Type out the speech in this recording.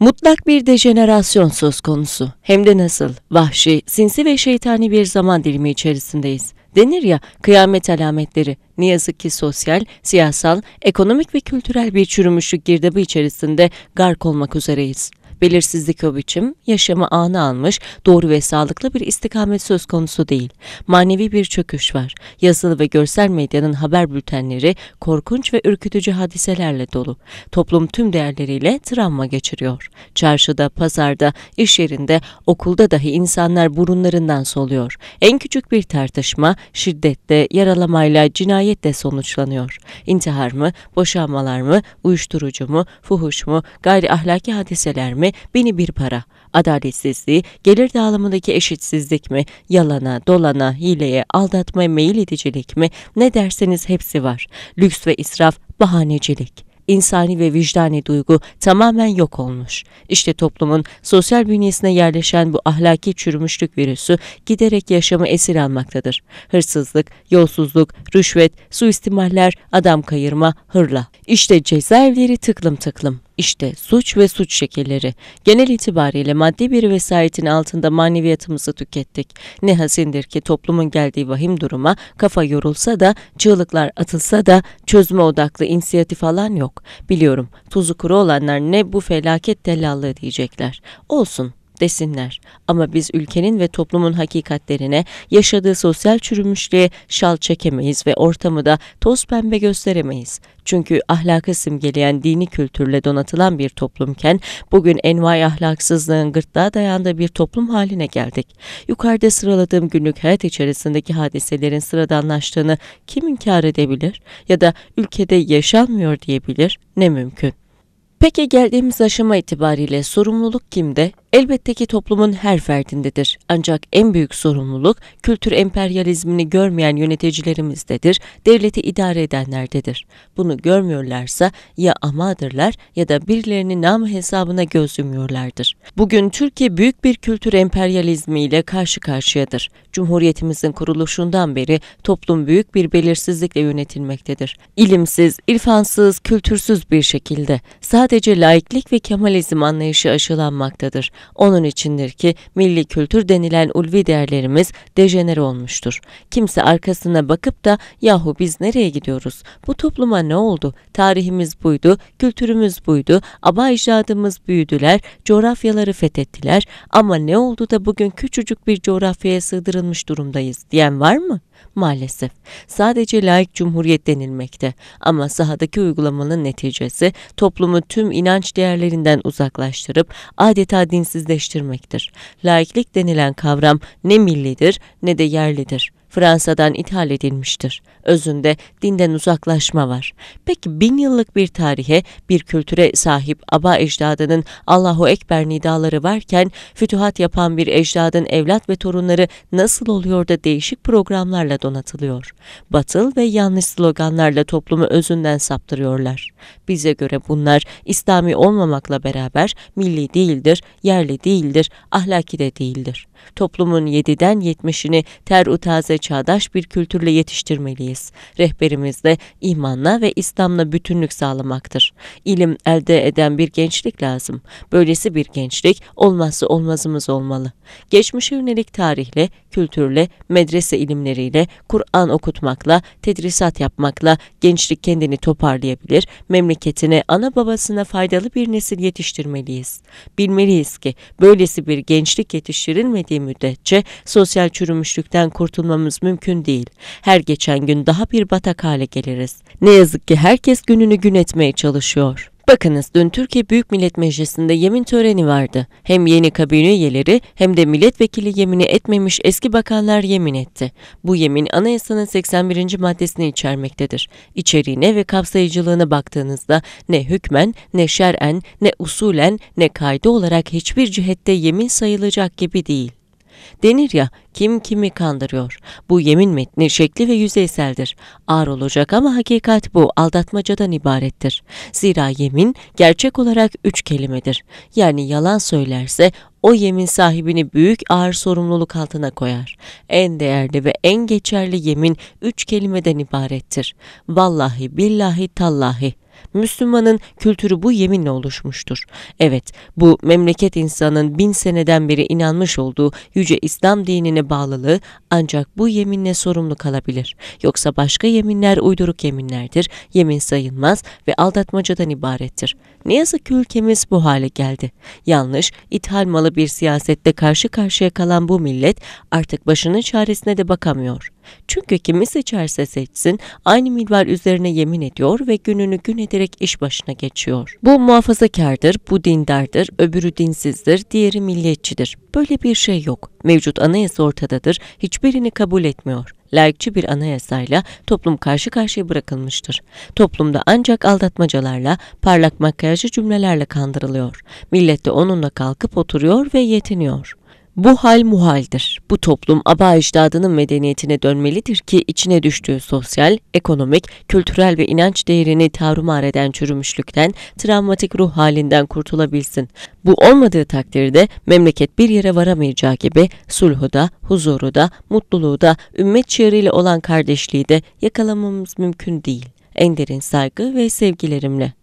Mutlak bir dejenerasyon söz konusu. Hem de nasıl? Vahşi, sinsi ve şeytani bir zaman dilimi içerisindeyiz. Denir ya kıyamet alametleri. Ne yazık ki sosyal, siyasal, ekonomik ve kültürel bir çürümüşlük girdabı içerisinde gark olmak üzereyiz. Belirsizlik o biçim, yaşamı anı almış, doğru ve sağlıklı bir istikamet söz konusu değil. Manevi bir çöküş var. Yazılı ve görsel medyanın haber bültenleri korkunç ve ürkütücü hadiselerle dolu. Toplum tüm değerleriyle travma geçiriyor. Çarşıda, pazarda, iş yerinde, okulda dahi insanlar burunlarından soluyor. En küçük bir tartışma şiddette yaralamayla, cinayetle sonuçlanıyor. İntihar mı, boşanmalar mı, uyuşturucu mu, fuhuş mu, gayri ahlaki hadiseler mi, mi, bini bir para. Adaletsizliği, gelir dağılımındaki eşitsizlik mi, yalana, dolana, hileye, aldatma, meyil edicilik mi, ne derseniz hepsi var. Lüks ve israf, bahanecilik insani ve vicdani duygu tamamen yok olmuş. İşte toplumun sosyal bünyesine yerleşen bu ahlaki çürümüşlük virüsü giderek yaşamı esir almaktadır. Hırsızlık, yolsuzluk, rüşvet, suistimaller, adam kayırma, hırla. İşte cezaevleri tıklım tıklım. İşte suç ve suç şekilleri. Genel itibariyle maddi bir vesayetin altında maneviyatımızı tükettik. Ne hasindir ki toplumun geldiği vahim duruma kafa yorulsa da, çığlıklar atılsa da çözme odaklı inisiyatif alan yok. Biliyorum tuzu kuru olanlar ne bu felaket tellallığı diyecekler. Olsun desinler. Ama biz ülkenin ve toplumun hakikatlerine, yaşadığı sosyal çürümüşlüğe şal çekemeyiz ve ortamı da toz pembe gösteremeyiz. Çünkü ahlakı simgeleyen dini kültürle donatılan bir toplumken bugün envai ahlaksızlığın gırtlağa dayandığı bir toplum haline geldik. Yukarıda sıraladığım günlük hayat içerisindeki hadiselerin sıradanlaştığını kim inkar edebilir ya da ülkede yaşanmıyor diyebilir ne mümkün. Peki geldiğimiz aşama itibariyle sorumluluk kimde? Elbette ki toplumun her ferdindedir. Ancak en büyük sorumluluk kültür emperyalizmini görmeyen yöneticilerimizdedir, devleti idare edenlerdedir. Bunu görmüyorlarsa ya amadırlar ya da birilerinin nam hesabına göz yumuyorlardır. Bugün Türkiye büyük bir kültür emperyalizmiyle karşı karşıyadır. Cumhuriyetimizin kuruluşundan beri toplum büyük bir belirsizlikle yönetilmektedir. İlimsiz, irfansız, kültürsüz bir şekilde sadece laiklik ve kemalizm anlayışı aşılanmaktadır. Onun içindir ki milli kültür denilen ulvi değerlerimiz dejenere olmuştur. Kimse arkasına bakıp da yahu biz nereye gidiyoruz? Bu topluma ne oldu? Tarihimiz buydu, kültürümüz buydu, aba icadımız büyüdüler, coğrafyaları fethettiler ama ne oldu da bugün küçücük bir coğrafyaya sığdırılmış durumdayız diyen var mı? Maalesef sadece layık cumhuriyet denilmekte ama sahadaki uygulamanın neticesi toplumu tüm inanç değerlerinden uzaklaştırıp adeta dinsizleştirmektir. Laiklik denilen kavram ne millidir ne de yerlidir. Fransa'dan ithal edilmiştir. Özünde dinden uzaklaşma var. Peki bin yıllık bir tarihe, bir kültüre sahip aba ecdadının Allahu Ekber nidaları varken fütühat yapan bir ecdadın evlat ve torunları nasıl oluyor da değişik programlarla donatılıyor? Batıl ve yanlış sloganlarla toplumu özünden saptırıyorlar. Bize göre bunlar İslami olmamakla beraber milli değildir, yerli değildir, ahlaki de değildir. Toplumun yediden yetmişini ter utaze çağdaş bir kültürle yetiştirmeliyiz. Rehberimiz de imanla ve İslam'la bütünlük sağlamaktır. İlim elde eden bir gençlik lazım. Böylesi bir gençlik olmazsa olmazımız olmalı. Geçmişe yönelik tarihle, kültürle, medrese ilimleriyle, Kur'an okutmakla, tedrisat yapmakla gençlik kendini toparlayabilir, memleketine, ana babasına faydalı bir nesil yetiştirmeliyiz. Bilmeliyiz ki böylesi bir gençlik yetiştirilmediği müddetçe sosyal çürümüşlükten kurtulmamız yaşamamız mümkün değil. Her geçen gün daha bir batak hale geliriz. Ne yazık ki herkes gününü gün etmeye çalışıyor. Bakınız dün Türkiye Büyük Millet Meclisi'nde yemin töreni vardı. Hem yeni kabine üyeleri hem de milletvekili yemini etmemiş eski bakanlar yemin etti. Bu yemin anayasanın 81. maddesini içermektedir. İçeriğine ve kapsayıcılığına baktığınızda ne hükmen, ne şer'en, ne usulen, ne kaydı olarak hiçbir cihette yemin sayılacak gibi değil. Denir ya kim kimi kandırıyor. Bu yemin metni şekli ve yüzeyseldir. Ağır olacak ama hakikat bu aldatmacadan ibarettir. Zira yemin gerçek olarak üç kelimedir. Yani yalan söylerse o yemin sahibini büyük ağır sorumluluk altına koyar. En değerli ve en geçerli yemin üç kelimeden ibarettir. Vallahi billahi tallahi. Müslümanın kültürü bu yeminle oluşmuştur. Evet, bu memleket insanın bin seneden beri inanmış olduğu yüce İslam dinine bağlılığı ancak bu yeminle sorumlu kalabilir. Yoksa başka yeminler uyduruk yeminlerdir, yemin sayılmaz ve aldatmacadan ibarettir. Ne yazık ki ülkemiz bu hale geldi. Yanlış, ithal malı bir siyasette karşı karşıya kalan bu millet artık başının çaresine de bakamıyor. Çünkü kimi seçerse seçsin aynı milvar üzerine yemin ediyor ve gününü gün direkt iş başına geçiyor. Bu muhafazakardır, bu dindardır, öbürü dinsizdir, diğeri milliyetçidir. Böyle bir şey yok. Mevcut anayasa ortadadır, hiçbirini kabul etmiyor layıkçı bir anayasayla toplum karşı karşıya bırakılmıştır. Toplumda ancak aldatmacalarla, parlak makyajlı cümlelerle kandırılıyor. Millet de onunla kalkıp oturuyor ve yetiniyor. Bu hal muhaldir. Bu toplum aba ecdadının medeniyetine dönmelidir ki içine düştüğü sosyal, ekonomik, kültürel ve inanç değerini tarumar eden çürümüşlükten, travmatik ruh halinden kurtulabilsin. Bu olmadığı takdirde memleket bir yere varamayacağı gibi sulhu da, huzuru da, mutluluğu da, ümmet çığırıyla olan kardeşliği de yakalamamız mümkün değil. En derin saygı ve sevgilerimle.